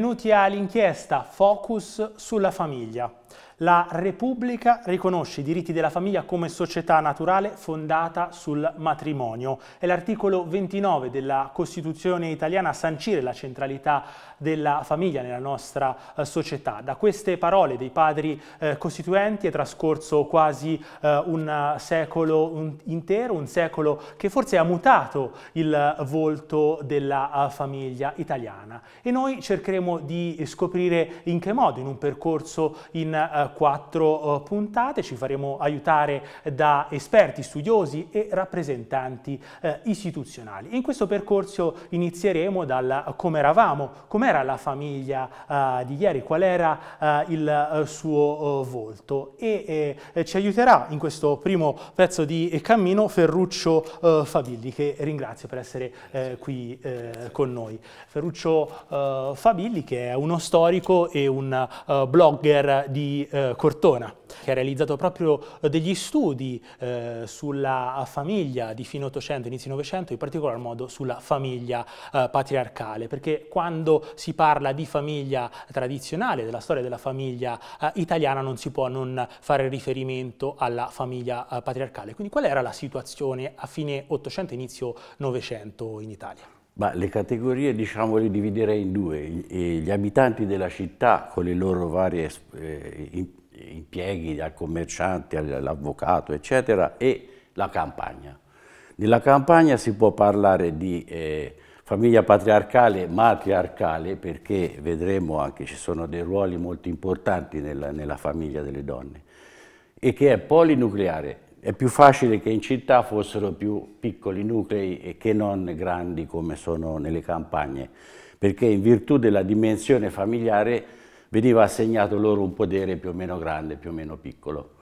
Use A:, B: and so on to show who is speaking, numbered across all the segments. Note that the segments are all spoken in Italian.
A: benvenuti all'inchiesta Focus sulla famiglia. La Repubblica riconosce i diritti della famiglia come società naturale fondata sul matrimonio È l'articolo 29 della Costituzione italiana a sancire la centralità della famiglia nella nostra eh, società. Da queste parole dei padri eh, costituenti è trascorso quasi eh, un secolo intero, un secolo che forse ha mutato il volto della famiglia italiana e noi cercheremo di scoprire in che modo in un percorso in quattro puntate ci faremo aiutare da esperti, studiosi e rappresentanti istituzionali. In questo percorso inizieremo dal come eravamo, come com'era la famiglia eh, di ieri, qual era eh, il eh, suo volto e ci aiuterà in questo primo pezzo di cammino Ferruccio Fabilli che ringrazio per essere qui con noi. Ferruccio Fabilli che è uno storico e un blogger di Cortona che ha realizzato proprio eh, degli studi eh, sulla famiglia di fine 800, inizio 900, in particolar modo sulla famiglia eh, patriarcale, perché quando si parla di famiglia tradizionale, della storia della famiglia eh, italiana, non si può non fare riferimento alla famiglia eh, patriarcale. Quindi qual era la situazione a fine 800, inizio 900 in Italia?
B: Ma le categorie diciamo le dividerei in due, gli eh, abitanti della città con le loro varie eh, impieghi dal commerciante all'avvocato, eccetera, e la campagna. Nella campagna si può parlare di eh, famiglia patriarcale, matriarcale, perché vedremo anche ci sono dei ruoli molto importanti nella, nella famiglia delle donne, e che è polinucleare. È più facile che in città fossero più piccoli nuclei che non grandi come sono nelle campagne, perché in virtù della dimensione familiare veniva assegnato loro un potere più o meno grande, più o meno piccolo.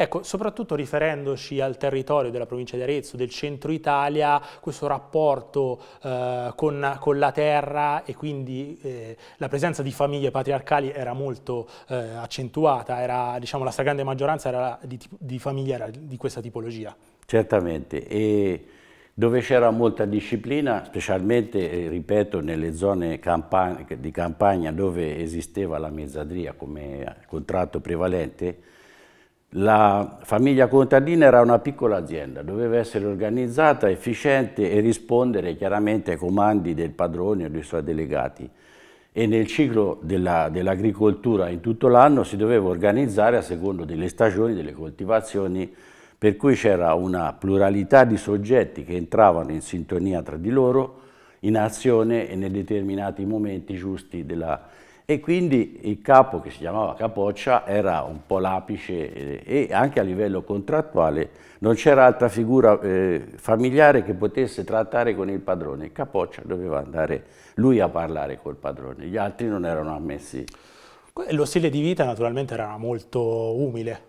A: Ecco, soprattutto riferendoci al territorio della provincia di Arezzo, del centro Italia, questo rapporto eh, con, con, la terra e quindi eh, la presenza di famiglie patriarcali era molto eh, accentuata, era, diciamo, la stragrande maggioranza di, di famiglie era di questa tipologia.
B: Certamente, e dove c'era molta disciplina, specialmente, eh, ripeto, nelle zone campagna, di campagna dove esisteva la mezzadria come eh, contratto prevalente, la famiglia contadina era una piccola azienda, doveva essere organizzata, efficiente e rispondere chiaramente ai comandi del padrone o dei suoi delegati. E nel ciclo dell'agricoltura dell in tutto l'anno si doveva organizzare a secondo delle stagioni, delle coltivazioni, per cui c'era una pluralità di soggetti che entravano in sintonia tra di loro, in azione e nei determinati momenti giusti della... E quindi il capo che si chiamava Capoccia era un po' l'apice eh, e anche a livello contrattuale non c'era altra figura eh, familiare che potesse trattare con il padrone. Capoccia doveva andare lui a parlare col padrone, gli altri non erano ammessi.
A: Lo stile di vita naturalmente era molto umile,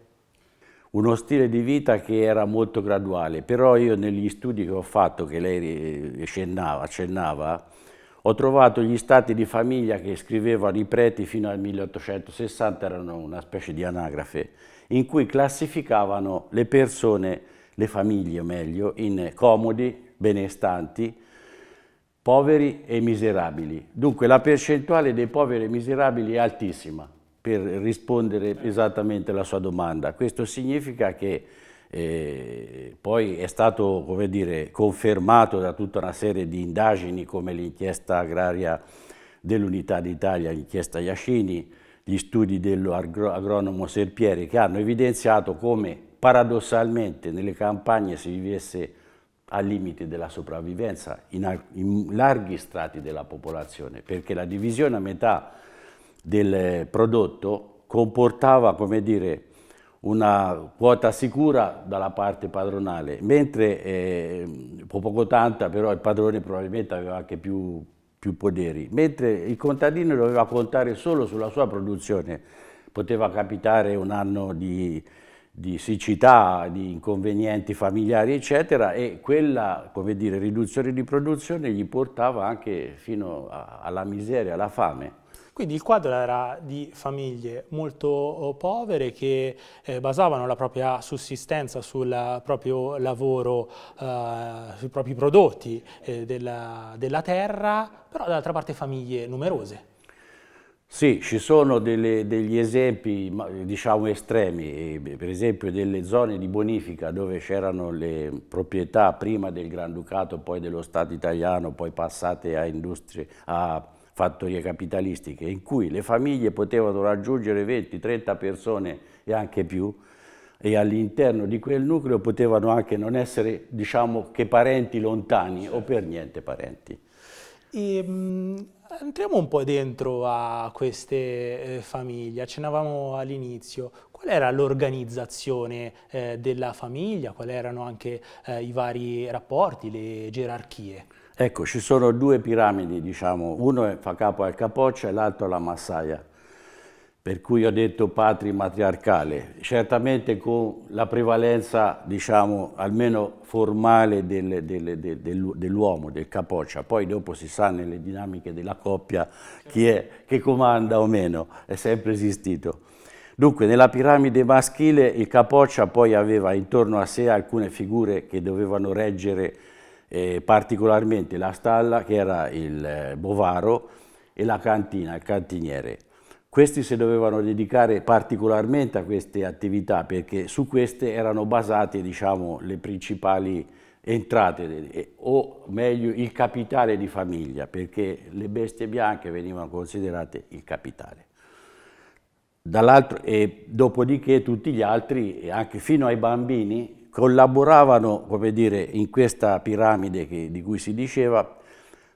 B: uno stile di vita che era molto graduale, però io negli studi che ho fatto, che lei accennava, ho trovato gli stati di famiglia che scrivevano i preti fino al 1860, erano una specie di anagrafe, in cui classificavano le persone, le famiglie meglio, in comodi, benestanti, poveri e miserabili. Dunque la percentuale dei poveri e miserabili è altissima per rispondere esattamente alla sua domanda. Questo significa che eh, poi è stato dire, confermato da tutta una serie di indagini come l'inchiesta agraria dell'Unità d'Italia, l'inchiesta Iacini, gli studi dell'agronomo Serpieri che hanno evidenziato come paradossalmente nelle campagne si vivesse al limite della sopravvivenza in, in larghi strati della popolazione, perché la divisione a metà del prodotto comportava, come dire, una quota sicura dalla parte padronale, mentre eh, poco tanta però il padrone probabilmente aveva anche più, più poderi, mentre il contadino doveva contare solo sulla sua produzione, poteva capitare un anno di, di siccità, di inconvenienti familiari, eccetera, e quella dire, riduzione di produzione gli portava anche fino a, alla miseria, alla fame.
A: Quindi il quadro era di famiglie molto oh, povere che eh, basavano la propria sussistenza sul proprio lavoro, eh, sui propri prodotti eh, della, della terra, però dall'altra parte famiglie numerose.
B: Sì, ci sono delle, degli esempi diciamo estremi, eh, per esempio delle zone di bonifica dove c'erano le proprietà prima del Granducato, poi dello Stato italiano, poi passate a, a fattorie capitalistiche, in cui le famiglie potevano raggiungere 20-30 persone e anche più, e all'interno di quel nucleo potevano anche non essere, diciamo,
A: che parenti
B: lontani o per niente parenti.
A: E, ehm, mh, entriamo un po' dentro a queste eh, famiglie, accennavamo all'inizio, qual era l'organizzazione eh, della famiglia, quali erano anche eh, i vari rapporti, le gerarchie?
B: Ecco, ci sono due piramidi, diciamo, uno fa capo al Capoccia e l'altro alla Massaia, per cui ho detto patri matriarcale, certamente con la prevalenza, diciamo, almeno formale del, del, del, dell'uomo, del Capoccia, poi dopo si sa nelle dinamiche della coppia chi è che comanda o meno, è sempre esistito. Dunque, nella piramide maschile il Capoccia poi aveva intorno a sé alcune figure che dovevano reggere eh, particolarmente la stalla che era il eh, bovaro e la cantina, il cantiniere. Questi si dovevano dedicare particolarmente a queste attività perché su queste erano basate diciamo, le principali entrate o meglio il capitale di famiglia perché le bestie bianche venivano considerate il capitale. Dall'altro, e dopodiché tutti gli altri, anche fino ai bambini, collaboravano come dire, in questa piramide che, di cui si diceva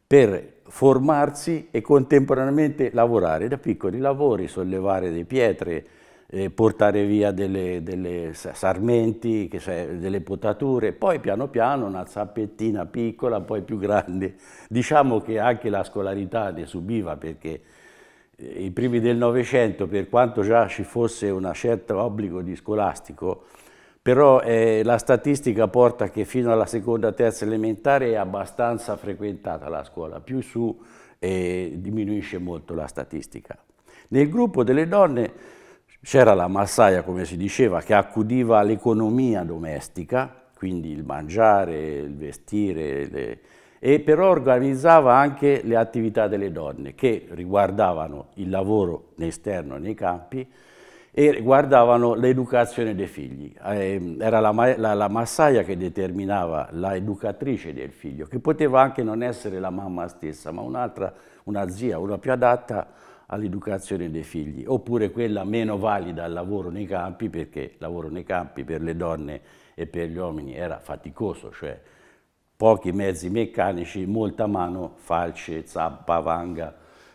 B: per formarsi e contemporaneamente lavorare, da piccoli lavori, sollevare delle pietre, eh, portare via delle, delle sarmenti, cioè delle potature, poi piano piano una zappettina piccola, poi più grande. Diciamo che anche la scolarità ne subiva perché eh, i primi del Novecento, per quanto già ci fosse un certo obbligo di scolastico, però eh, la statistica porta che fino alla seconda terza elementare è abbastanza frequentata la scuola, più su eh, diminuisce molto la statistica. Nel gruppo delle donne c'era la massaia, come si diceva, che accudiva l'economia domestica, quindi il mangiare, il vestire, le... e però organizzava anche le attività delle donne che riguardavano il lavoro in esterno nei campi, e guardavano l'educazione dei figli. Ehm, era la, la, la massaia che determinava l'educatrice del figlio, che poteva anche non essere la mamma stessa, ma un'altra, una zia, una più adatta all'educazione dei figli, oppure quella meno valida al lavoro nei campi, perché il lavoro nei campi per le donne e per gli uomini era faticoso, cioè pochi mezzi meccanici, molta mano, falce, zappa, vanga,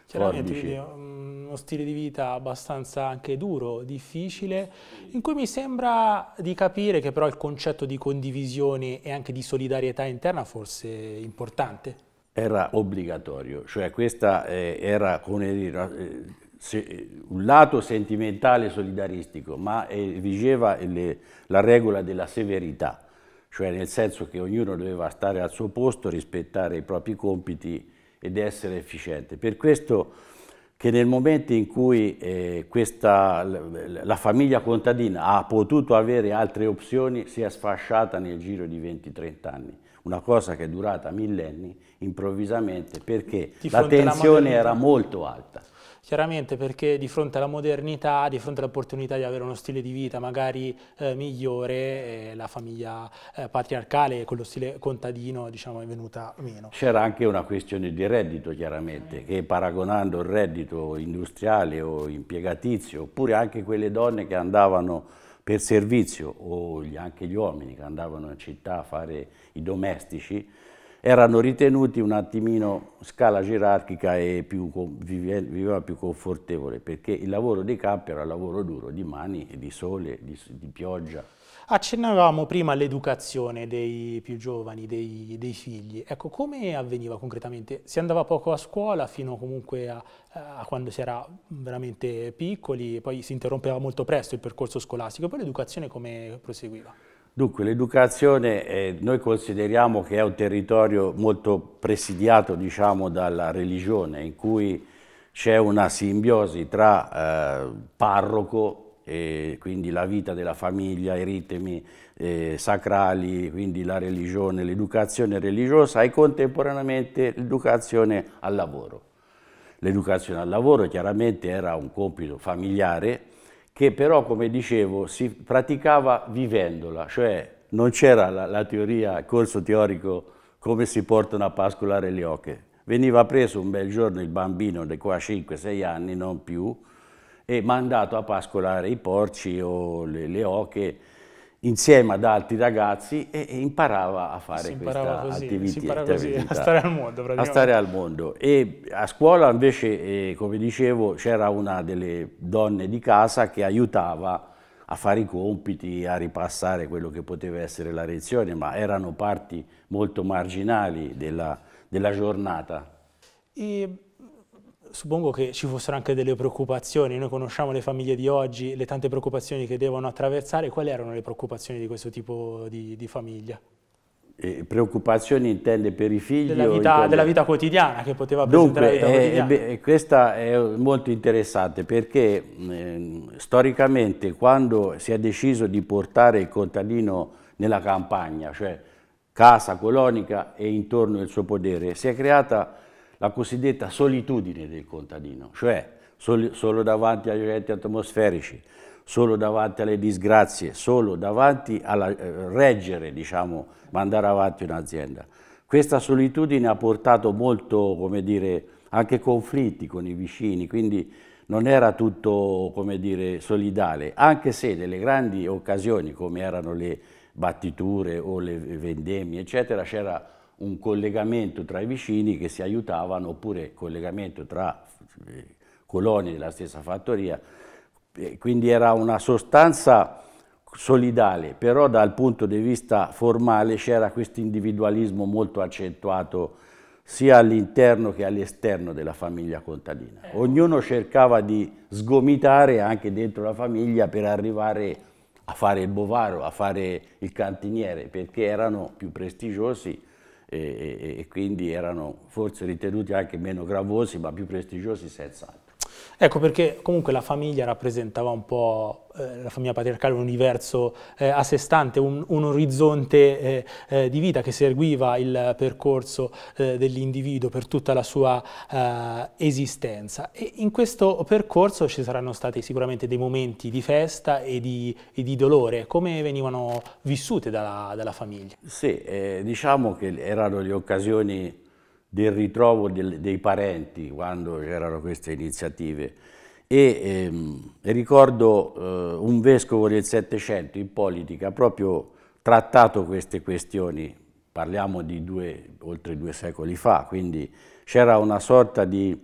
A: Chiaramente quindi, mm, uno stile di vita abbastanza anche duro, difficile, in cui mi sembra di capire che però il concetto di condivisione e anche di solidarietà interna forse è importante.
B: Era obbligatorio, cioè questa eh, era, come dire, eh, un lato sentimentale solidaristico, ma eh, vigeva la regola della severità, cioè nel senso che ognuno doveva stare al suo posto, rispettare i propri compiti ed essere efficiente. Per questo che nel momento in cui eh, questa, la famiglia contadina ha potuto avere altre opzioni si è sfasciata nel giro di 20-30 anni una cosa che è durata millenni, improvvisamente, perché la tensione era molto
A: alta. Chiaramente perché di fronte alla modernità, di fronte all'opportunità di avere uno stile di vita magari eh, migliore, eh, la famiglia eh, patriarcale con lo stile contadino diciamo, è venuta meno.
B: C'era anche una questione di reddito chiaramente, mm. che paragonando il reddito industriale o impiegatizio, oppure anche quelle donne che andavano per servizio o anche gli uomini che andavano in città a fare i domestici erano ritenuti un attimino scala gerarchica e più, viveva più confortevole perché il lavoro dei campi era lavoro duro di mani, di sole, di, di pioggia
A: Accennavamo prima all'educazione dei più giovani, dei, dei, figli. Ecco, come avveniva concretamente? Si andava poco a scuola fino comunque a, a quando si era veramente piccoli, poi si interrompeva molto presto il percorso scolastico, poi l'educazione come proseguiva?
B: Dunque, l'educazione eh, noi consideriamo che è un territorio molto presidiato, diciamo, dalla religione, in cui c'è una simbiosi tra eh, parroco eh, quindi la vita della famiglia, i ritmi eh, sacrali, quindi la religione, l'educazione religiosa e contemporaneamente l'educazione al lavoro. L'educazione al lavoro chiaramente era un compito familiare che però, come dicevo, si praticava vivendola, cioè non c'era la, la teoria, il corso teorico come si portano a pascolare le oche. Veniva preso un bel giorno il bambino di qua 5-6 anni, non più, e mandato a pascolare i porci o le, le oche insieme ad altri ragazzi e, e imparava a fare si questa così, attività, così, attività, a stare al mondo a stare al mondo e a scuola invece eh, come dicevo c'era una delle donne di casa che aiutava a fare i compiti, a ripassare quello che poteva essere la lezione ma erano parti molto marginali della, della giornata
A: e suppongo che ci fossero anche delle preoccupazioni, noi conosciamo le famiglie di oggi, le tante preoccupazioni che devono attraversare, quali erano le preoccupazioni di questo tipo di, di famiglia?
C: Eh,
B: preoccupazioni intende per i figli? Della vita, intende... della vita
A: quotidiana che poteva presentare Dunque, eh,
B: eh, questa è molto interessante perché ehm, storicamente quando si è deciso di portare il contadino nella campagna, cioè casa colonica e intorno al suo podere, si è creata la cosiddetta solitudine del contadino, cioè solo davanti agli eventi atmosferici, solo davanti alle disgrazie, solo davanti a eh, reggere, diciamo, mandare avanti un'azienda. Questa solitudine ha portato molto, come dire, anche conflitti con i vicini, quindi non era tutto, come dire, solidale, anche se nelle grandi occasioni, come erano le battiture o le vendemmie, eccetera, c'era un collegamento tra i vicini che si aiutavano oppure collegamento tra eh, coloni della stessa fattoria. Quindi era una sostanza solidale, però dal punto di vista formale c'era questo individualismo molto accentuato sia all'interno che all'esterno della famiglia contadina. Eh. Ognuno cercava di sgomitare anche dentro la famiglia per arrivare a fare il bovaro, a fare il cantiniere, perché erano più prestigiosi e, e, e quindi erano forse ritenuti anche meno gravosi ma più prestigiosi senz'altro.
A: Ecco perché comunque la famiglia rappresentava un po', eh, la famiglia patriarcale, un universo eh, a sé stante, un, un orizzonte eh, eh di vita che seguiva il percorso eh, dell'individuo per tutta la sua eh, esistenza. E in questo percorso ci saranno stati sicuramente dei momenti di festa e di, e di dolore, come venivano vissute dalla, dalla famiglia? Sì, diciamo
B: che erano le occasioni del ritrovo del, dei parenti quando c'erano queste iniziative e ehm, ricordo eh, un vescovo del Settecento in politica proprio trattato queste questioni, parliamo di due, oltre due secoli fa, quindi c'era una sorta di,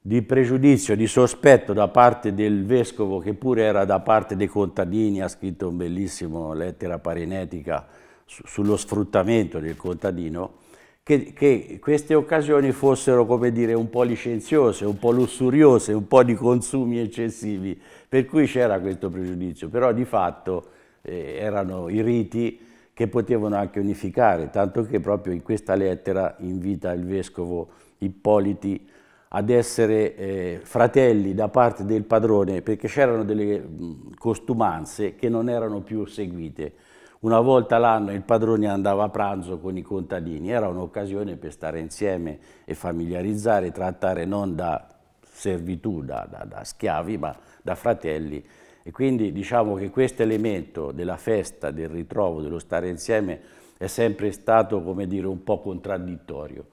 B: di pregiudizio, di sospetto da parte del vescovo che pure era da parte dei contadini, ha scritto un bellissimo lettera parinetica su, sullo sfruttamento del contadino, che, che, queste occasioni fossero, come dire, un po' licenziose, un po' lussuriose, un po' di consumi eccessivi, per cui c'era questo pregiudizio, però di fatto eh, erano i riti che potevano anche unificare, tanto che proprio in questa lettera invita il vescovo Ippoliti ad essere eh, fratelli da parte del padrone, perché c'erano delle mh, costumanze che non erano più seguite una volta l'anno il padrone andava a pranzo con i contadini, era un'occasione per stare insieme e familiarizzare, trattare non da servitù, da, da, da schiavi, ma da fratelli. E quindi diciamo che questo elemento della festa, del ritrovo, dello stare insieme è sempre stato, come dire, un po' contraddittorio.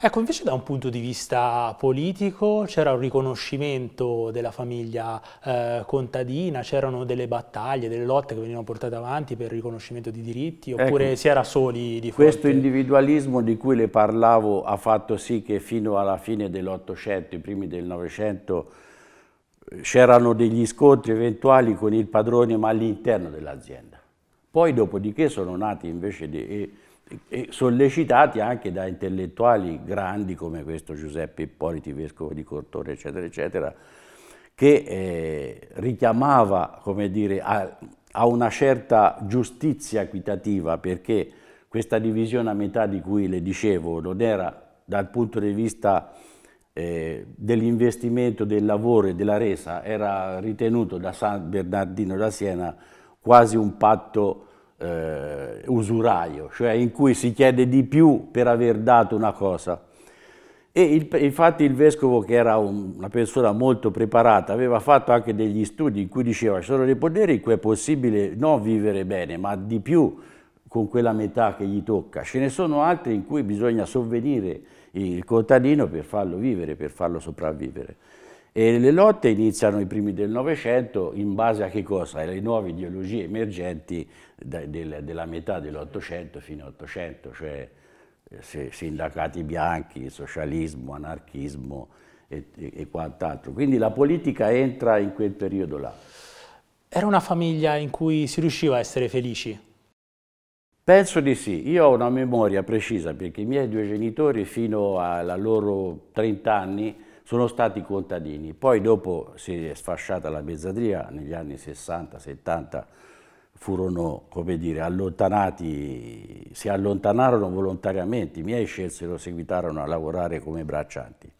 A: Ecco, invece da un punto di vista politico c'era un riconoscimento della famiglia eh, contadina, c'erano delle battaglie, delle lotte che venivano portate avanti per il riconoscimento di diritti, ecco. oppure ecco, si era soli
B: di fronte? Questo individualismo di cui le parlavo ha fatto sì che fino alla fine dell'Ottocento, i primi del Novecento, c'erano degli scontri eventuali con il padrone ma all'interno dell'azienda. Poi dopodiché sono nati invece dei e sollecitati anche da intellettuali grandi come questo Giuseppe Ippoliti, vescovo di Cortone, eccetera, eccetera, che eh, richiamava, come dire, a, a una certa giustizia equitativa, perché questa divisione a metà di cui le dicevo non era dal punto di vista eh, dell'investimento, del lavoro e della resa, era ritenuto da San Bernardino da Siena quasi un patto eh, usuraio, cioè in cui si chiede di più per aver dato una cosa. E il, infatti il vescovo, che era un, una persona molto preparata, aveva fatto anche degli studi in cui diceva ci sono dei poderi in cui è possibile non vivere bene, ma di più con quella metà che gli tocca. Ce ne sono altri in cui bisogna sovvenire il contadino per farlo vivere, per farlo sopravvivere. E le lotte iniziano i primi del Novecento in base a che cosa? Alle nuove ideologie emergenti della metà dell'Ottocento fino all'Ottocento, cioè eh, sindacati bianchi, socialismo, anarchismo e, e, e quant'altro. Quindi la politica entra in quel periodo là.
A: Era una famiglia in cui si riusciva a essere felici?
B: Penso di sì. Io ho una memoria precisa perché i miei due genitori fino ai loro 30 anni sono stati contadini. Poi dopo si è sfasciata la mezzadria, negli anni 60-70 furono, come dire, allontanati, si allontanarono volontariamente, i miei scelsero, seguitarono a lavorare come braccianti.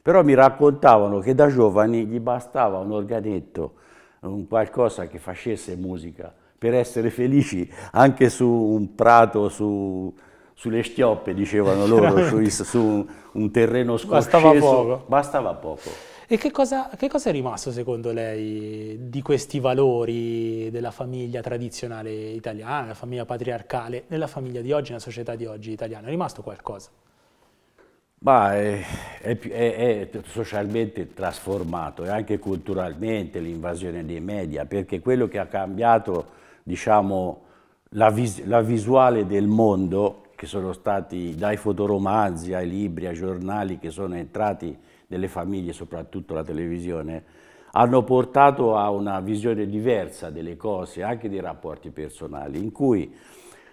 B: Però mi raccontavano che da giovani gli bastava un organetto, un qualcosa che facesse musica, per essere felici anche su un prato, su sulle schioppi, dicevano loro, su, su, un terreno scosceso. Bastava poco. Bastava poco.
A: E che cosa, che cosa, è rimasto secondo lei di questi valori della famiglia tradizionale italiana, della famiglia patriarcale, nella famiglia di oggi, nella società di oggi italiana? È rimasto qualcosa?
B: Ma è, è, è, è, socialmente trasformato e anche culturalmente l'invasione dei media, perché quello che ha cambiato diciamo, la, vis la visuale del mondo che sono stati dai fotoromanzi ai libri, ai giornali che sono entrati nelle famiglie, soprattutto la televisione, hanno portato a una visione diversa delle cose, anche dei rapporti personali, in cui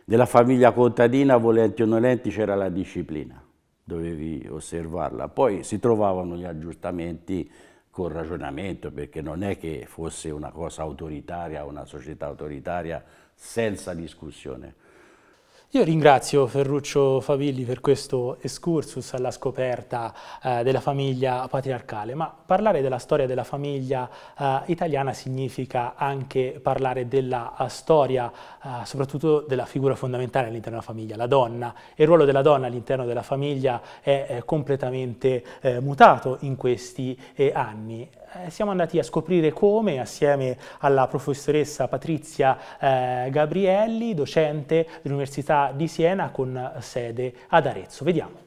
B: nella famiglia contadina, volenti o nolenti, c'era la disciplina, dovevi osservarla. Poi si trovavano gli aggiustamenti col ragionamento, perché non è che fosse una cosa autoritaria, una società autoritaria senza discussione
A: io ringrazio Ferruccio Favilli per questo escursus alla scoperta eh, della famiglia patriarcale, ma parlare della storia della famiglia eh, italiana significa anche parlare della eh, storia, eh, soprattutto della figura fondamentale all'interno della famiglia, la donna. Il ruolo della donna all'interno della famiglia è, è completamente eh, mutato in questi eh, anni. Eh, siamo andati a scoprire come, assieme alla professoressa Patrizia eh, Gabrielli, docente dell'Università di Siena con sede ad Arezzo. Vediamo.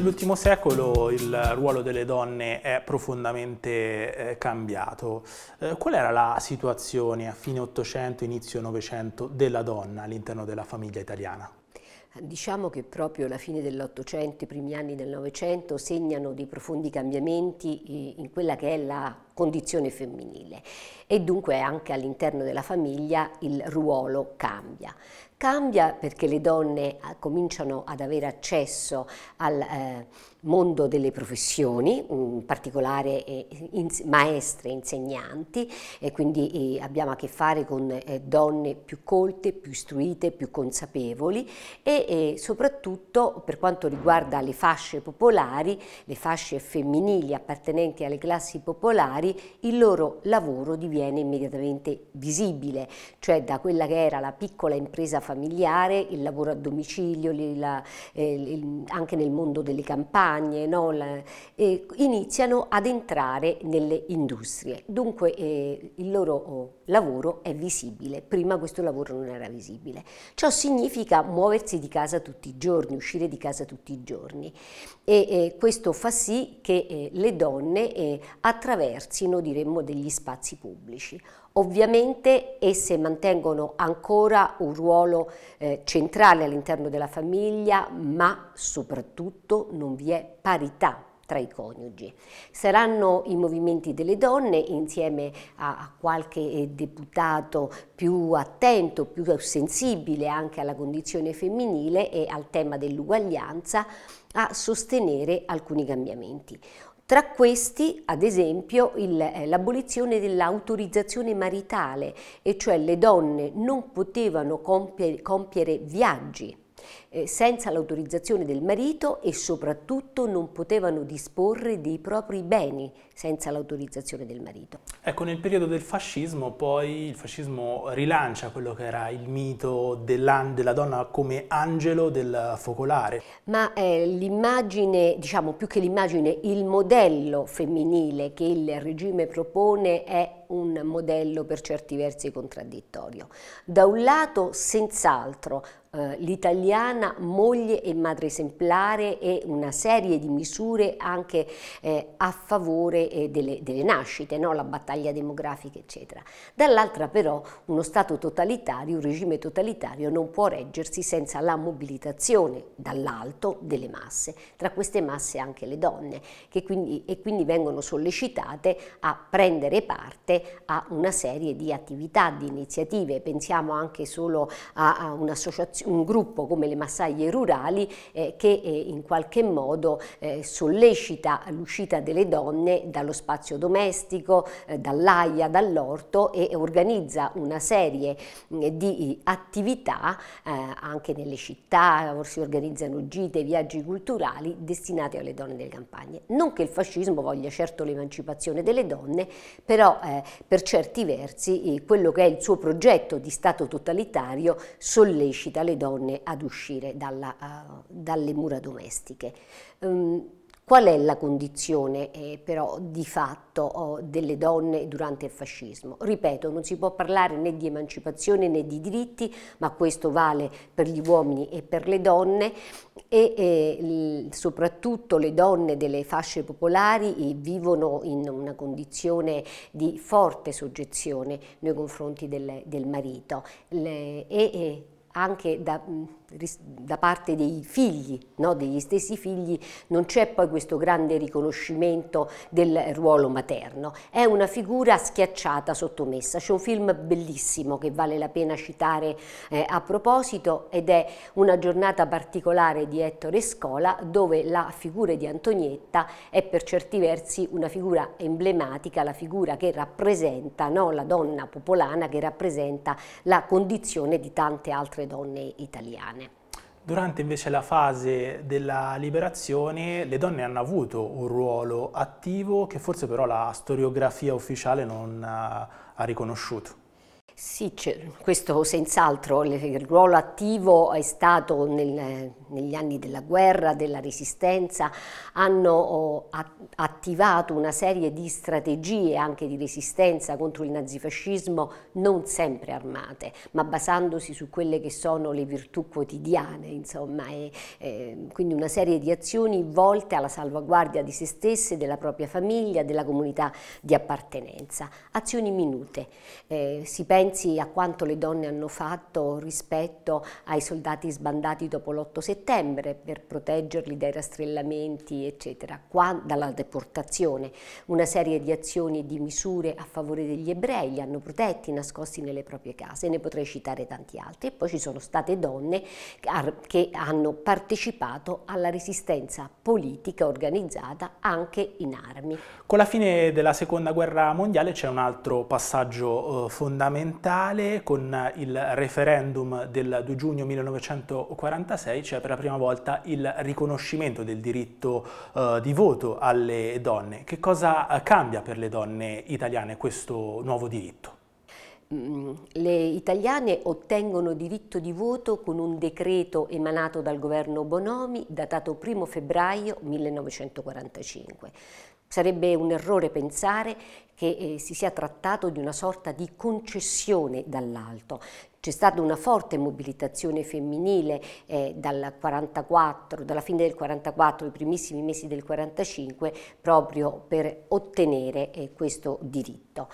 A: Nell'ultimo secolo il ruolo delle donne è profondamente eh, cambiato. Eh, qual era la situazione a fine 800, inizio 900 della donna all'interno della famiglia italiana?
D: Diciamo che proprio la fine dell'Ottocento, i primi anni del Novecento segnano dei profondi cambiamenti in quella che è la condizione femminile e dunque anche all'interno della famiglia il ruolo cambia. Cambia perché le donne ah, cominciano ad avere accesso al eh, mondo delle professioni, in particolare eh, in, maestre, insegnanti, e quindi eh, abbiamo a che fare con eh, donne più colte, più istruite, più consapevoli e soprattutto per quanto riguarda le fasce popolari, le fasce femminili appartenenti alle classi popolari, il loro lavoro diviene immediatamente visibile, cioè da quella che era la piccola impresa familiare familiare, il lavoro a domicilio, la, eh, anche nel mondo delle campagne, no? la, eh, iniziano ad entrare nelle industrie. Dunque eh, il loro oh, lavoro è visibile, prima questo lavoro non era visibile. Ciò significa muoversi di casa tutti i giorni, uscire di casa tutti i giorni e eh, questo fa sì che eh, le donne eh, attraversino diremmo degli spazi pubblici. Ovviamente esse mantengono ancora un ruolo eh, centrale all'interno della famiglia, ma soprattutto non vi è parità tra i coniugi. Saranno i movimenti delle donne insieme a qualche eh, deputato più attento, più sensibile anche alla condizione femminile e al tema dell'uguaglianza a sostenere alcuni cambiamenti. Tra questi, ad esempio, eh, l'abolizione dell'autorizzazione maritale, e cioè le donne non potevano compiere, compiere viaggi eh, senza l'autorizzazione del marito e soprattutto non potevano disporre dei propri beni senza l'autorizzazione del marito.
A: Ecco, nel periodo del fascismo poi il fascismo rilancia quello che era il mito della donna come angelo del focolare.
D: Ma eh, l'immagine, diciamo più che l'immagine, il modello femminile che il regime propone è un modello per certi versi contraddittorio. Da un lato, senz'altro, eh, l'italiana donna, moglie e madre esemplare e una serie di misure anche eh, a favore eh, delle, delle, nascite, no? la battaglia demografica eccetera. Dall'altra però uno Stato totalitario, un regime totalitario non può reggersi senza la mobilitazione dall'alto delle masse, tra queste masse anche le donne che quindi, e quindi vengono sollecitate a prendere parte a una serie di attività, di iniziative, pensiamo anche solo a, a un gruppo come le masse massaie rurali eh, che eh, in qualche modo eh, sollecita l'uscita delle donne dallo spazio domestico, eh, dall'aia, dall'orto e organizza una serie mm, di attività anche nelle città, si organizzano gite, viaggi culturali destinati alle donne delle campagne. Non che il fascismo voglia certo l'emancipazione delle donne, però per certi versi quello che è il suo progetto di Stato totalitario sollecita le donne ad uscire uscire dalla, uh, dalle mura domestiche. Um, qual è la condizione eh, però di fatto oh, delle donne durante il fascismo? Ripeto, non si può parlare né di emancipazione né di diritti, ma questo vale per gli uomini e per le donne e eh, soprattutto le donne delle fasce popolari eh, vivono in una condizione di forte soggezione nei confronti del, del marito le, e, e anche da da parte dei figli, no? degli stessi figli, non c'è poi questo grande riconoscimento del ruolo materno. È una figura schiacciata, sottomessa. C'è un film bellissimo che vale la pena citare eh, a proposito ed è Una giornata particolare di Ettore Scola dove la figura di Antonietta è per certi versi una figura emblematica, la figura che rappresenta no? la donna popolana, che rappresenta la condizione di tante altre donne italiane.
A: Durante invece la fase della liberazione le donne hanno avuto un ruolo attivo che forse però la storiografia ufficiale non ha riconosciuto.
D: Sì, questo senz'altro, il ruolo attivo è stato nel, negli anni della guerra, della resistenza, hanno attivato una serie di strategie anche di resistenza contro il nazifascismo non sempre armate, ma basandosi su quelle che sono le virtù quotidiane, insomma, e, e, quindi una serie di azioni volte alla salvaguardia di se stesse, della propria famiglia, della comunità di appartenenza. Azioni minute, eh, si pensa pensi a quanto le donne hanno fatto rispetto ai soldati sbandati dopo l'8 settembre per proteggerli dai rastrellamenti, eccetera, qua, dalla deportazione, una serie di azioni e di misure a favore degli ebrei, li hanno protetti, nascosti nelle proprie case, ne potrei citare tanti altri. E poi ci sono state donne che hanno partecipato alla resistenza politica organizzata anche in armi.
A: Con la fine della seconda guerra mondiale c'è un altro passaggio eh, fondamentale fondamentale con il referendum del 2 giugno 1946 c'è cioè per la prima volta il riconoscimento del diritto eh, di voto alle donne. Che cosa eh, cambia per le donne italiane questo nuovo diritto?
D: Mm, le italiane ottengono diritto di voto con un decreto emanato dal governo Bonomi datato 1 febbraio 1945. Sarebbe un errore pensare che eh, si sia trattato di una sorta di concessione dall'alto. C'è stata una forte mobilitazione femminile eh, dal 44, dalla fine del 44, i primissimi mesi del 45, proprio per ottenere eh, questo diritto.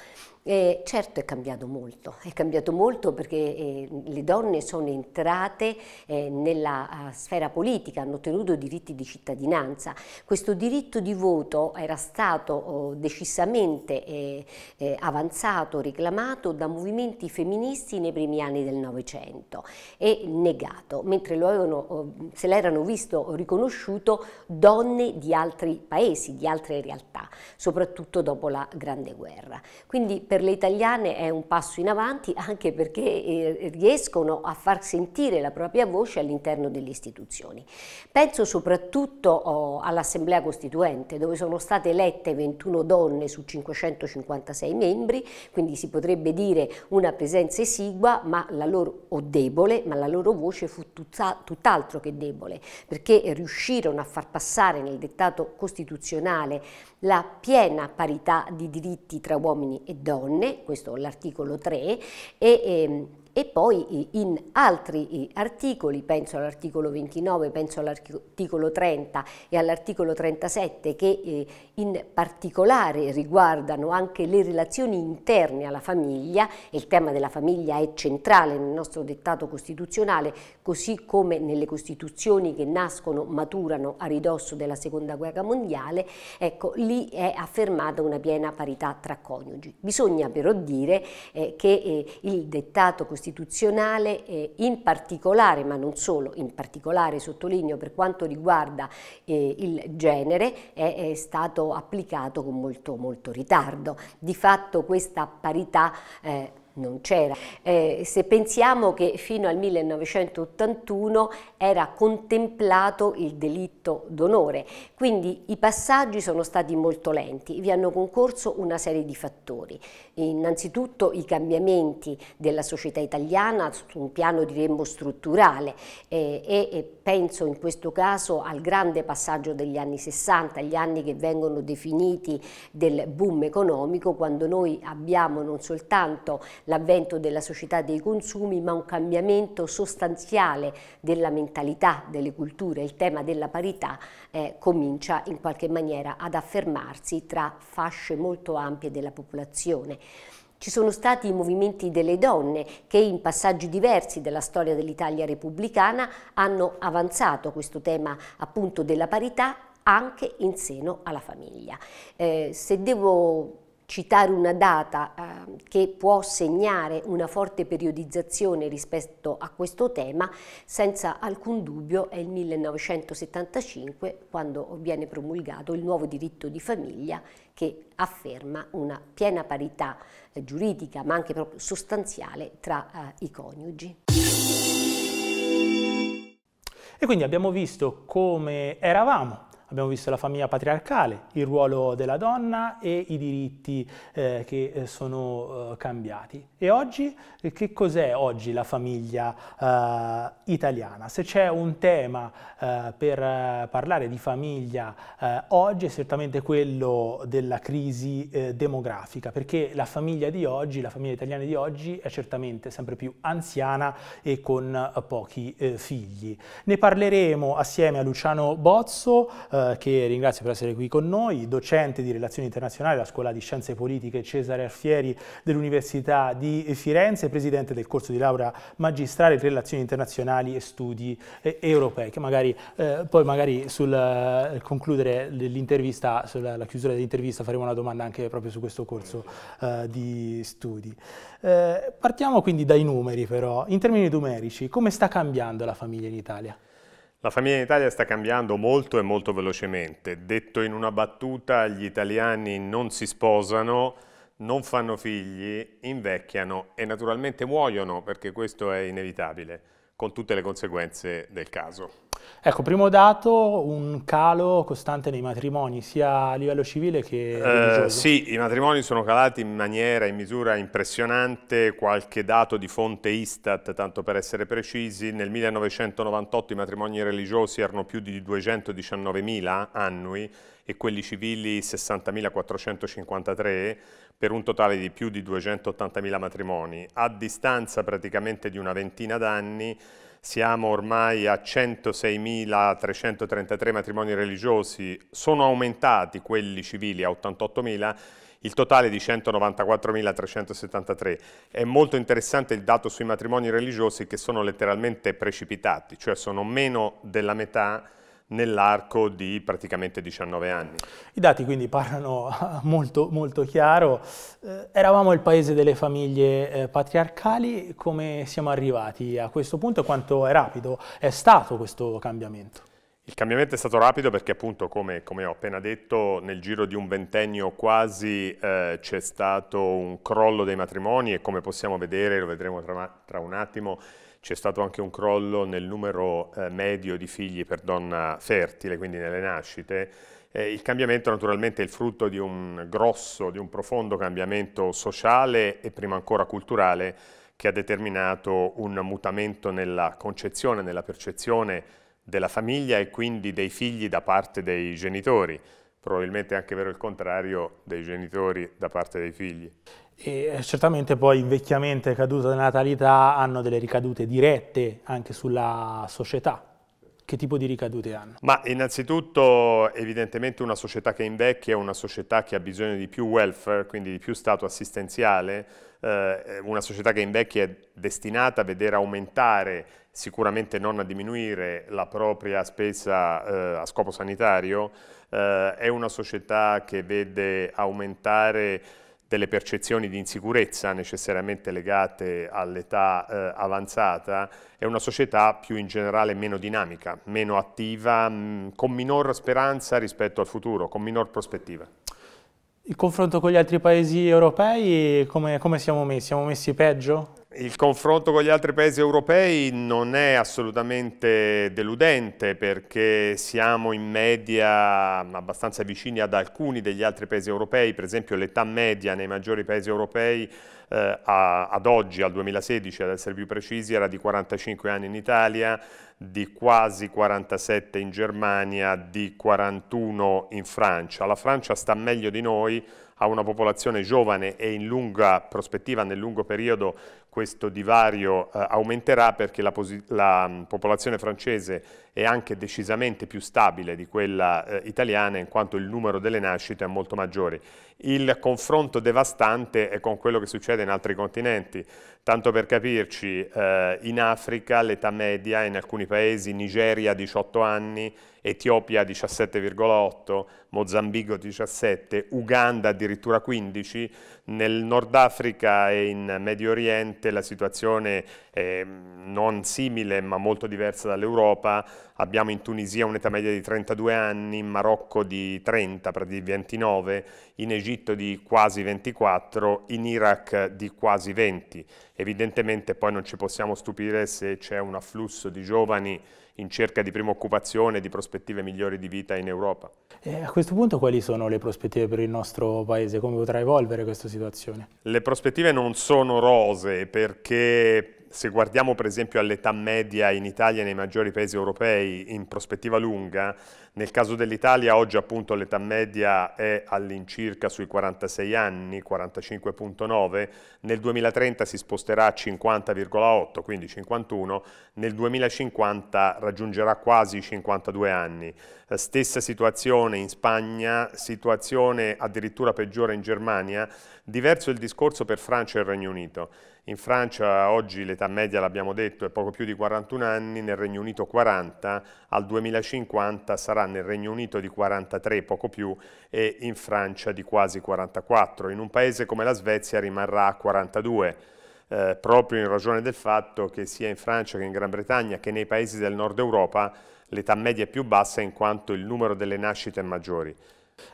D: Eh, certo è cambiato molto, è cambiato molto perché eh, le donne sono entrate eh, nella eh, sfera politica, hanno ottenuto diritti di cittadinanza. Questo diritto di voto era stato oh, decisamente eh, eh, avanzato, reclamato da movimenti femministi nei primi anni del Novecento e negato, mentre avevano, oh, se l'erano visto riconosciuto donne di altri paesi, di altre realtà, soprattutto dopo la Grande Guerra. Quindi, per per le italiane è un passo in avanti anche perché eh, riescono a far sentire la propria voce all'interno delle istituzioni. Penso soprattutto oh, all'Assemblea Costituente dove sono state elette 21 donne su 556 membri, quindi si potrebbe dire una presenza esigua ma la loro, o debole, ma la loro voce fu tutt'altro che debole perché riuscirono a far passare nel dettato costituzionale la piena parità di diritti tra uomini e donne, questo è l'articolo 3, e, e ehm, e poi in altri articoli, penso all'articolo 29, penso all'articolo 30 e all'articolo 37 che eh, in particolare riguardano anche le relazioni interne alla famiglia e il tema della famiglia è centrale nel nostro dettato costituzionale così come nelle costituzioni che nascono, maturano a ridosso della seconda guerra mondiale, ecco lì è affermata una piena parità tra coniugi. Bisogna però dire eh, che eh, il dettato costituzionale costituzionale eh, in particolare, ma non solo, in particolare sottolineo per quanto riguarda eh, il genere, è, è, stato applicato con molto, molto ritardo. Di fatto questa parità eh, non c'era. Eh, se pensiamo che fino al 1981 era contemplato il delitto d'onore, quindi i passaggi sono stati molto lenti, vi hanno concorso una serie di fattori. Innanzitutto i cambiamenti della società italiana su un piano diremmo strutturale eh, e, e penso in questo caso al grande passaggio degli anni 60, gli anni che vengono definiti del boom economico, quando noi abbiamo non soltanto l'avvento della società dei consumi, ma un cambiamento sostanziale della mentalità, delle culture. Il tema della parità eh, comincia in qualche maniera ad affermarsi tra fasce molto ampie della popolazione. Ci sono stati i movimenti delle donne che in passaggi diversi della storia dell'Italia repubblicana hanno avanzato questo tema appunto della parità anche in seno alla famiglia. Eh, se devo citare una data eh, che può segnare una forte periodizzazione rispetto a questo tema, senza alcun dubbio è il 1975 quando viene promulgato il nuovo diritto di famiglia che afferma una piena parità eh, giuridica ma anche proprio sostanziale tra eh, i coniugi.
A: E quindi abbiamo visto come eravamo Abbiamo visto la famiglia patriarcale, il ruolo della donna e i diritti eh, che eh, sono eh, cambiati. E oggi, eh, che cos'è oggi la famiglia eh, italiana? Se c'è un tema eh, per parlare di famiglia oggi è certamente quello della crisi demografica, perché la famiglia di oggi, la famiglia italiana di oggi è certamente sempre più anziana e con pochi figli. Ne parleremo assieme a Luciano Bozzo, eh, che ringrazio per essere qui con noi, docente di relazioni internazionali alla Scuola di Scienze Politiche Cesare Alfieri dell'Università di Firenze, presidente del corso di laurea magistrale Relazioni Internazionali e Studi eh, Europei, che magari eh, poi magari sul eh, concludere l'intervista, sulla chiusura dell'intervista faremo una domanda anche proprio su questo corso eh, di studi. partiamo quindi dai numeri però, in termini numerici come sta cambiando la famiglia in Italia?
E: La famiglia in Italia sta cambiando molto e molto velocemente. Detto in una battuta, gli italiani non si sposano, non fanno figli, invecchiano e naturalmente muoiono perché questo è inevitabile, con tutte le conseguenze del caso.
A: Ecco, primo dato, un calo costante nei matrimoni, sia a livello civile che eh, religioso. Eh,
E: sì, i matrimoni sono calati in maniera, in misura impressionante, qualche dato di fonte Istat, tanto per essere precisi, nel 1998 i matrimoni religiosi erano più di 219.000 annui e quelli civili 60.453, per un totale di più di 280.000 matrimoni. A distanza praticamente di una ventina d'anni, siamo ormai a 106.333 matrimoni religiosi, sono aumentati quelli civili a 88.000, il totale di 194.373. È molto interessante il dato sui matrimoni religiosi che sono letteralmente precipitati, cioè sono meno della metà nell'arco di praticamente 19 anni.
A: I dati quindi parlano molto, molto chiaro. Eh, eravamo il paese delle famiglie eh, patriarcali, come siamo arrivati a questo punto e quanto è rapido è stato questo cambiamento?
E: Il cambiamento è stato rapido perché appunto, come, come, ho appena detto, nel giro di un ventennio quasi eh, c'è stato un crollo dei matrimoni e come possiamo vedere, lo vedremo tra, tra un attimo, c'è stato anche un crollo nel numero eh, medio di figli per donna fertile, quindi nelle nascite. Eh, il cambiamento naturalmente è il frutto di un grosso, di un profondo cambiamento sociale e prima ancora culturale che ha determinato un mutamento nella concezione, nella percezione della famiglia e quindi dei figli da parte dei genitori probabilmente è anche vero il contrario dei genitori da parte dei figli.
A: E eh, certamente poi invecchiamento e caduta della natalità hanno delle ricadute dirette anche sulla società. Che tipo di ricadute hanno?
E: Ma innanzitutto evidentemente una società che invecchia è una società che ha bisogno di più welfare, quindi di più stato assistenziale, eh, una società che invecchia è destinata a vedere aumentare, sicuramente non a diminuire, la propria spesa eh, a scopo sanitario, eh, è una società che vede aumentare delle percezioni di insicurezza necessariamente legate all'età eh, avanzata è una società più in generale meno dinamica, meno attiva, mh, mm, con minor speranza rispetto al futuro, con minor prospettiva.
A: Il confronto con gli altri paesi europei come, come siamo messi? Siamo messi peggio?
E: il confronto con gli altri paesi europei non è assolutamente deludente perché siamo in media abbastanza vicini ad alcuni degli altri paesi europei, per esempio l'età media nei maggiori paesi europei eh, a, ad oggi, al 2016 ad essere più precisi, era di 45 anni in Italia, di quasi 47 in Germania, di 41 in Francia. La Francia sta meglio di noi, a una popolazione giovane e in lunga prospettiva, nel lungo periodo, questo divario eh, aumenterà perché la, la popolazione francese è anche decisamente più stabile di quella eh, italiana in quanto il numero delle nascite è molto maggiore. Il confronto devastante è con quello che succede in altri continenti, tanto per capirci eh, in Africa l'età media in alcuni paesi, Nigeria 18 anni, Etiopia 17,8, Mozambico 17, Uganda addirittura 15, nel Nord Africa e in Medio Oriente la situazione è mm, non simile ma molto diversa dall'Europa, abbiamo in Tunisia un'età media di 32 anni, in Marocco di 30, per di 29, in Egitto di quasi 24, in Iraq di quasi 20. Evidentemente poi non ci possiamo stupire se c'è un afflusso di giovani in cerca di prima occupazione e di prospettive migliori di vita in Europa.
A: E a questo punto quali sono le prospettive per il nostro Paese? Come potrà evolvere questa situazione?
E: Le prospettive non sono rose perché se guardiamo per esempio all'età media in Italia e nei maggiori paesi europei in prospettiva lunga, nel caso dell'Italia oggi appunto l'età media è all'incirca sui 46 anni, 45.9, nel 2030 si sposterà a 50,8, quindi 51, nel 2050 raggiungerà quasi 52 anni. Eh, stessa situazione in Spagna, situazione addirittura peggiore in Germania, diverso il discorso per Francia e il Regno Unito. In Francia oggi l'età media, l'abbiamo detto, è poco più di 41 anni, nel Regno Unito 40, al 2050 sarà nel Regno Unito di 43, poco più, e in Francia di quasi 44. In un paese come la Svezia rimarrà a 42. Eh, proprio in ragione del fatto che sia in Francia che in Gran Bretagna che nei paesi del nord Europa l'età media è più bassa in quanto il numero delle nascite è maggiore.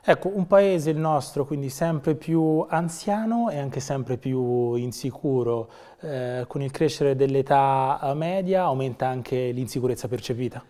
A: Ecco, un paese il nostro, quindi sempre più anziano e anche sempre più insicuro. Eh, con il crescere dell'età media aumenta anche l'insicurezza percepita.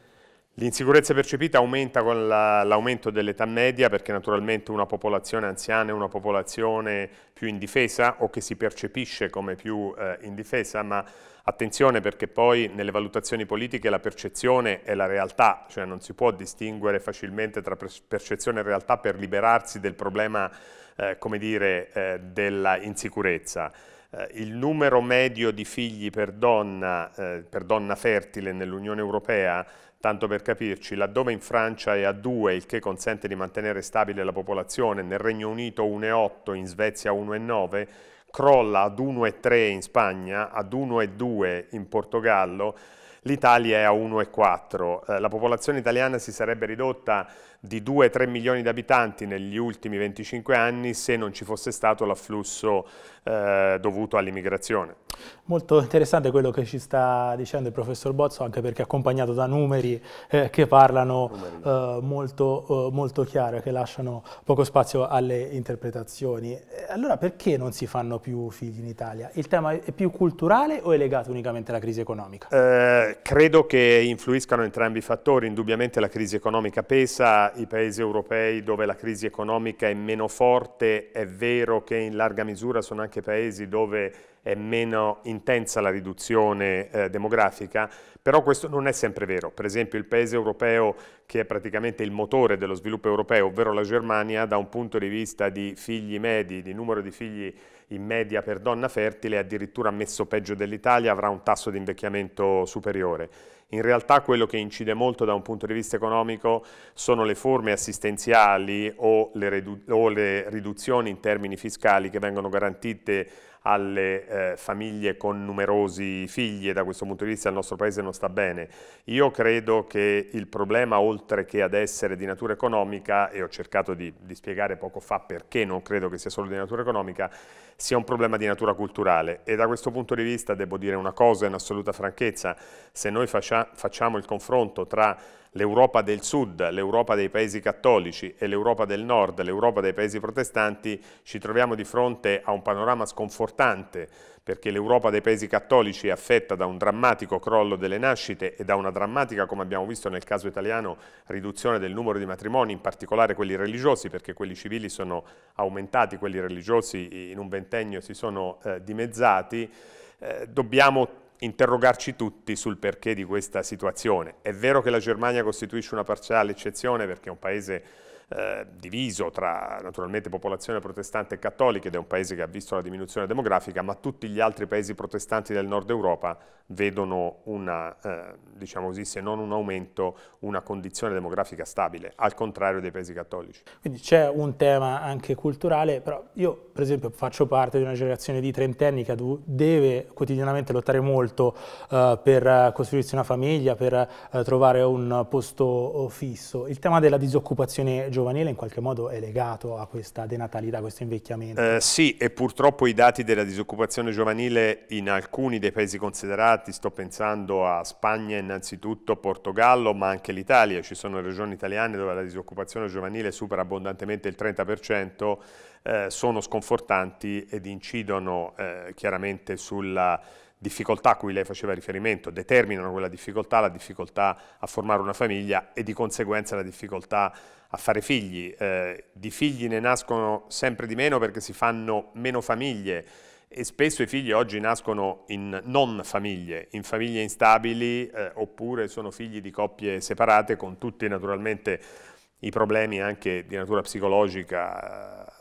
E: L'insicurezza percepita aumenta con l'aumento dell'età media perché naturalmente una popolazione anziana è una popolazione più indifesa o che si percepisce come più eh, indifesa, ma Attenzione perché poi nelle valutazioni politiche la percezione è la realtà, cioè non si può distinguere facilmente tra percezione e realtà per liberarsi del problema, eh, come dire, eh, dell'insicurezza. Eh, il numero medio di figli per donna, eh, per donna fertile nell'Unione Europea Tanto per capirci, laddove in Francia è a 2, il che consente di mantenere stabile la popolazione, nel Regno Unito 1,8, in Svezia 1,9, crolla ad 1,3 in Spagna, ad 1,2 in Portogallo, l'Italia è a 1,4. Eh, la popolazione italiana si sarebbe ridotta di 2-3 milioni di abitanti negli ultimi 25 anni se non ci fosse stato l'afflusso eh, dovuto all'immigrazione.
A: Molto interessante quello che ci sta dicendo il professor Bozzo, anche perché accompagnato da numeri eh, che parlano numeri. Eh, molto, eh, molto chiaro e che lasciano poco spazio alle interpretazioni. Eh, allora perché non si fanno più figli in Italia? Il tema è più culturale o è legato unicamente alla crisi economica?
E: Eh, credo che influiscano entrambi i fattori, indubbiamente la crisi economica pesa i paesi europei dove la crisi economica è meno forte, è vero che in larga misura sono anche paesi dove è meno intensa la riduzione eh, demografica, però questo non è sempre vero. Per esempio il paese europeo che è praticamente il motore dello sviluppo europeo, ovvero la Germania, da un punto di vista di figli medi, di numero di figli in media per donna fertile, addirittura messo peggio dell'Italia, avrà un tasso di invecchiamento superiore. In realtà quello che incide molto da un punto di vista economico sono le forme assistenziali o le, o le riduzioni in termini fiscali che vengono garantite alle eh, famiglie con numerosi figli e da questo punto di vista il nostro paese non sta bene. Io credo che il problema oltre che ad essere di natura economica, e ho cercato di, di spiegare poco fa perché non credo che sia solo di natura economica, sia un problema di natura culturale e da questo punto di vista devo dire una cosa in assoluta franchezza, se noi faccia, facciamo il confronto tra l'Europa del Sud, l'Europa dei paesi cattolici e l'Europa del Nord, l'Europa dei paesi protestanti, ci troviamo di fronte a un panorama sconfortante perché l'Europa dei paesi cattolici è affetta da un drammatico crollo delle nascite e da una drammatica, come abbiamo visto nel caso italiano, riduzione del numero di matrimoni, in particolare quelli religiosi, perché quelli civili sono aumentati, quelli religiosi in un ventennio si sono eh, dimezzati. Eh, dobbiamo interrogarci tutti sul perché di questa situazione. È vero che la Germania costituisce una parziale eccezione perché è un paese eh, diviso tra naturalmente popolazione protestante e cattolica ed è un paese che ha visto la diminuzione demografica, ma tutti gli altri paesi protestanti del nord Europa vedono una, eh, diciamo così, se non un aumento, una condizione demografica stabile, al contrario dei paesi cattolici.
A: Quindi c'è un tema anche culturale, però io per esempio faccio parte di una generazione di trentenni che deve quotidianamente lottare molto eh, per costruirsi una famiglia, per eh, trovare un posto oh, fisso. Il tema della disoccupazione giovanile giovanile in qualche modo è legato a questa denatalità, a questo invecchiamento.
E: Eh, sì, e purtroppo i dati della disoccupazione giovanile in alcuni dei paesi considerati, sto pensando a Spagna innanzitutto, Portogallo, ma anche l'Italia, ci sono regioni italiane dove la disoccupazione giovanile supera abbondantemente il 30%, eh, sono sconfortanti ed incidono eh, chiaramente sulla difficoltà a cui lei faceva riferimento determinano quella difficoltà, la difficoltà a formare una famiglia e di conseguenza la difficoltà a fare figli, eh, di figli ne nascono sempre di meno perché si fanno meno famiglie e spesso i figli oggi nascono in non famiglie, in famiglie instabili eh, oppure sono figli di coppie separate con tutti naturalmente i problemi anche di natura psicologica eh,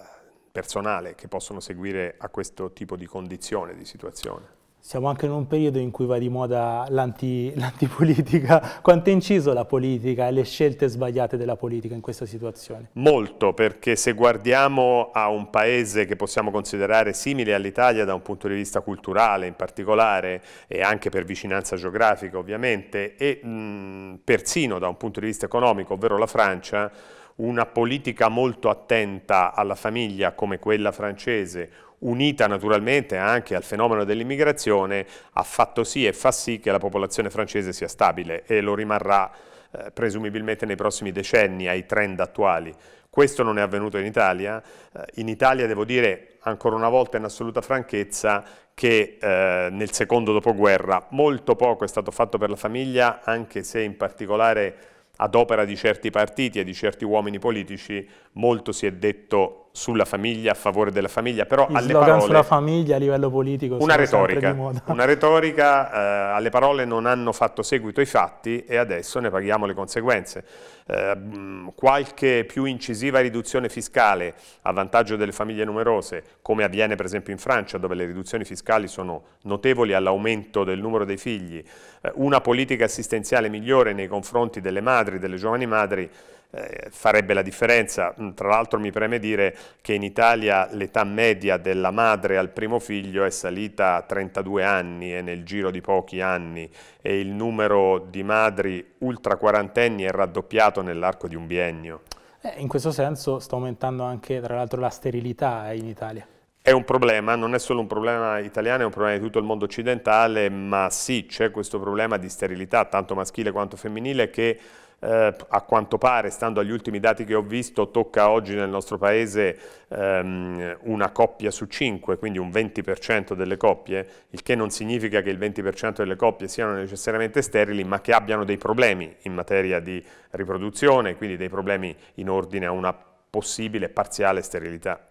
E: personale che possono seguire a questo tipo di condizione, di situazione.
A: Siamo anche in un periodo in cui va di moda l'antipolitica. Quanto è inciso la politica e le scelte sbagliate della politica in questa situazione?
E: Molto, perché se guardiamo a un paese che possiamo considerare simile all'Italia da un punto di vista culturale in particolare e anche per vicinanza geografica ovviamente e mh, persino da un punto di vista economico, ovvero la Francia, una politica molto attenta alla famiglia come quella francese unita naturalmente anche al fenomeno dell'immigrazione, ha fatto sì e fa sì che la popolazione francese sia stabile e lo rimarrà eh, presumibilmente nei prossimi decenni ai trend attuali. Questo non è avvenuto in Italia. Eh, in Italia devo dire ancora una volta in assoluta franchezza che eh, nel secondo dopoguerra molto poco è stato fatto per la famiglia, anche se in particolare ad opera di certi partiti e di certi uomini politici molto si è detto sulla famiglia, a favore della famiglia, però I alle parole... sulla
A: famiglia a livello politico una retorica,
E: Una retorica, eh, alle parole non hanno fatto seguito i fatti e adesso ne paghiamo le conseguenze. Eh, mm, qualche più incisiva riduzione fiscale a vantaggio delle famiglie numerose, come avviene per esempio in Francia, dove le riduzioni fiscali sono notevoli all'aumento del numero dei figli, eh, una politica assistenziale migliore nei confronti delle madri, delle giovani madri, eh, farebbe la differenza. Mm, tra l'altro mi preme dire che in Italia l'età media della madre al primo figlio è salita a 32 anni e nel giro di pochi anni e il numero di madri ultra quarantenni è raddoppiato nell'arco di un biennio.
A: Eh, in questo senso sta aumentando anche tra l'altro la sterilità in Italia.
E: È un problema, non è solo un problema italiano, è un problema di tutto il mondo occidentale, ma sì, c'è questo problema di sterilità, tanto maschile quanto femminile, che eh, a quanto pare, stando agli ultimi dati che ho visto, tocca oggi nel nostro paese ehm, una coppia su cinque, quindi un 20% delle coppie, il che non significa che il 20% delle coppie siano necessariamente sterili, ma che abbiano dei problemi in materia di riproduzione, quindi dei problemi in ordine a una possibile parziale sterilità.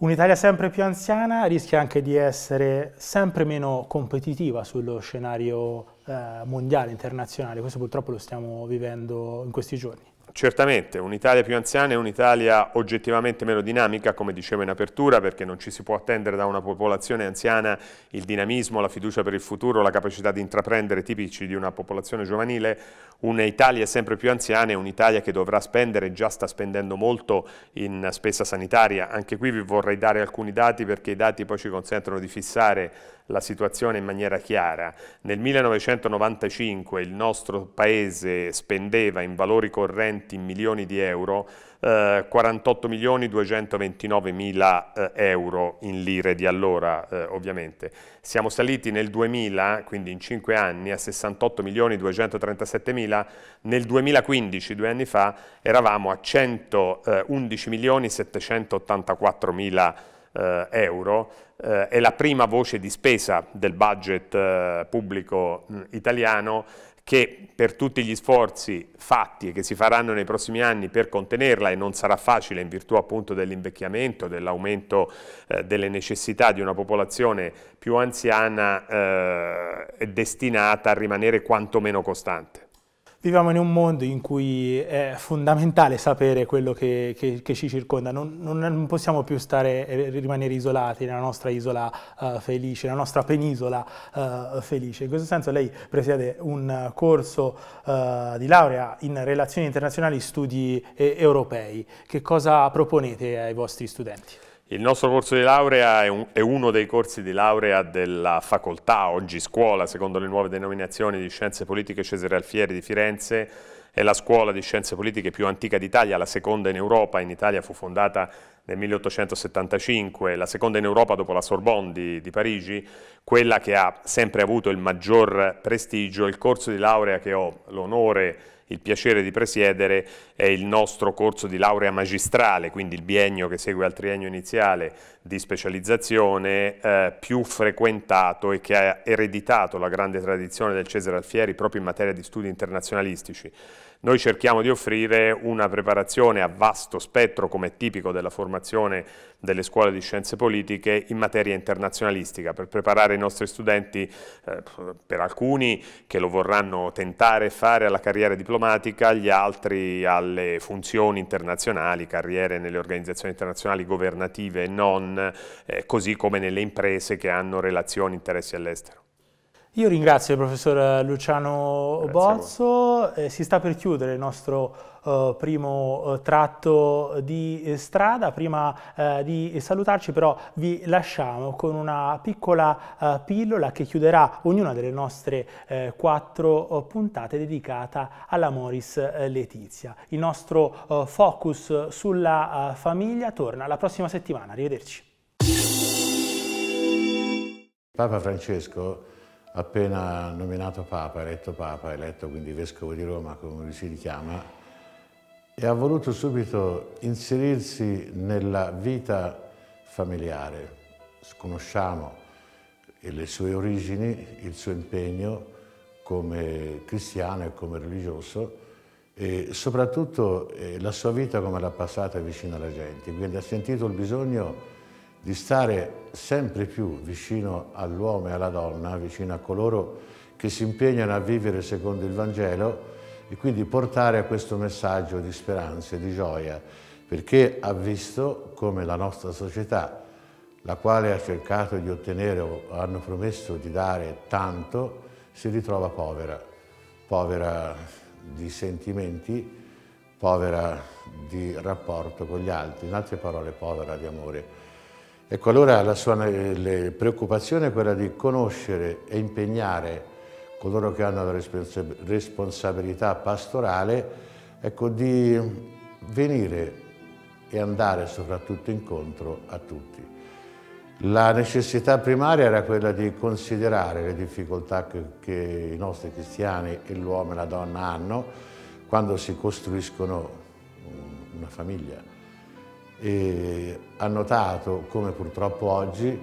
A: Un'Italia sempre più anziana rischia anche di essere sempre meno competitiva sullo scenario eh, mondiale, internazionale, questo purtroppo lo stiamo vivendo in questi giorni
E: certamente un'Italia più anziana è un'Italia oggettivamente meno dinamica, come dicevo in apertura, perché non ci si può attendere da una popolazione anziana il dinamismo, la fiducia per il futuro, la capacità di intraprendere tipici di una popolazione giovanile. Un'Italia sempre più anziana è un'Italia che dovrà spendere già sta spendendo molto in spesa sanitaria. Anche qui vi vorrei dare alcuni dati perché i dati poi ci consentono di fissare la situazione in maniera chiara. Nel 1995 il nostro paese spendeva in valori correnti in milioni di euro eh, 48 eh, euro in lire di allora eh, ovviamente. Siamo saliti nel 2000, quindi in 5 anni, a 68 milioni 237 mila, nel 2015, due anni fa, eravamo a 111 eh, milioni 784 mila eh, euro eh, è la prima voce di spesa del budget eh, pubblico mh, mm, italiano che per tutti gli sforzi fatti e che si faranno nei prossimi anni per contenerla e non sarà facile in virtù appunto dell'invecchiamento, dell'aumento eh, delle necessità di una popolazione più anziana, eh, è destinata a rimanere quantomeno costante.
A: Viviamo in un mondo in cui è fondamentale sapere quello che, che, che ci circonda, non, non, possiamo più stare, rimanere isolati nella nostra isola uh, felice, nella nostra penisola uh, felice. In questo senso lei presiede un corso uh, di laurea in relazioni internazionali, e studi eh, europei. Che cosa proponete ai vostri studenti?
E: Il nostro corso di laurea è, un, è, uno dei corsi di laurea della facoltà, oggi scuola, secondo le nuove denominazioni di Scienze Politiche Cesare Alfieri di Firenze, è la scuola di scienze politiche più antica d'Italia, la seconda in Europa, in Italia fu fondata nel 1875, la seconda in Europa dopo la Sorbonne di, di Parigi, quella che ha sempre avuto il maggior prestigio, il corso di laurea che ho l'onore di il piacere di presiedere è il nostro corso di laurea magistrale, quindi il biennio che segue al triennio iniziale di specializzazione eh, più frequentato e che ha ereditato la grande tradizione del Cesare Alfieri proprio in materia di studi internazionalistici. Noi cerchiamo di offrire una preparazione a vasto spettro, come è tipico della formazione delle scuole di scienze politiche, in materia internazionalistica, per preparare i nostri studenti, eh, per alcuni che lo vorranno tentare e fare alla carriera diplomatica, gli altri alle funzioni internazionali, carriere nelle organizzazioni internazionali governative e non, eh, così come nelle imprese che hanno relazioni, e interessi all'estero.
A: Io ringrazio il professor Luciano Grazie Bozzo, eh, si sta per chiudere il nostro eh, primo eh, tratto di strada, prima eh, di salutarci però vi lasciamo con una piccola eh, pillola che chiuderà ognuna delle nostre eh, quattro puntate dedicata alla Moris Letizia. Il nostro focus sulla famiglia torna la prossima settimana, arrivederci.
C: Papa Francesco appena nominato Papa, eletto Papa, eletto quindi Vescovo di Roma, come si richiama, e ha voluto subito inserirsi nella vita familiare. Conosciamo le sue origini, il suo impegno come cristiano e come religioso, e soprattutto eh, la sua vita come l'ha passata vicino alla gente. Quindi ha sentito il bisogno di di stare sempre più vicino all'uomo e alla donna, vicino a coloro che si impegnano a vivere secondo il Vangelo e quindi portare a questo messaggio di speranza e di gioia, perché ha visto come la nostra società, la quale ha cercato di ottenere o hanno promesso di dare tanto, si ritrova povera, povera di sentimenti, povera di rapporto con gli altri, in altre parole povera di amore. Ecco, allora la sua eh, preoccupazione è quella di conoscere e impegnare coloro che hanno la responsabilità pastorale, ecco, di venire e andare soprattutto incontro a tutti. La necessità primaria era quella di considerare le difficoltà che, che i nostri cristiani e l'uomo e la donna hanno quando si costruiscono mm, una famiglia e ha notato come purtroppo oggi,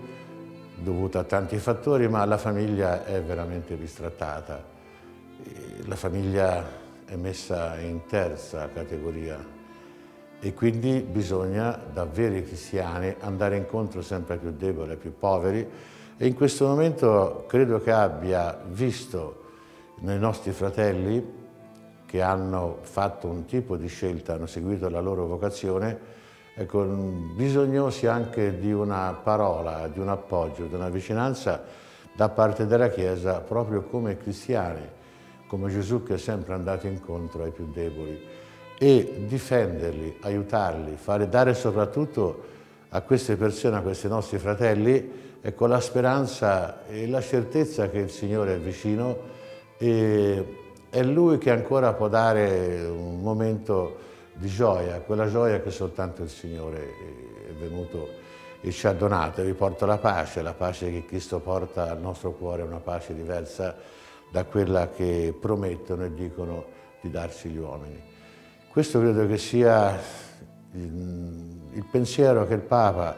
C: dovuto a tanti fattori, ma la famiglia è veramente ristrattata. La famiglia è messa in terza categoria e quindi bisogna, da veri cristiani, andare incontro sempre più deboli e più poveri e in questo momento credo che abbia visto nei nostri fratelli che hanno fatto un tipo di scelta, hanno seguito la loro vocazione, Ecco, bisognosi anche di una parola, di un appoggio, di una vicinanza da parte della Chiesa, proprio come cristiani, come Gesù che è sempre andato incontro ai più deboli e difenderli, aiutarli, fare, dare soprattutto a queste persone, a questi nostri fratelli, ecco, la speranza e la certezza che il Signore è vicino e è Lui che ancora può dare un momento di gioia, quella gioia che soltanto il Signore è venuto e ci ha donato, e vi porta la pace, la pace che Cristo porta al nostro cuore, una pace diversa da quella che promettono e dicono di darsi gli uomini. Questo credo che sia il pensiero che il Papa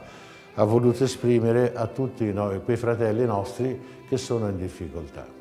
C: ha voluto esprimere a tutti noi, quei fratelli nostri che sono in difficoltà.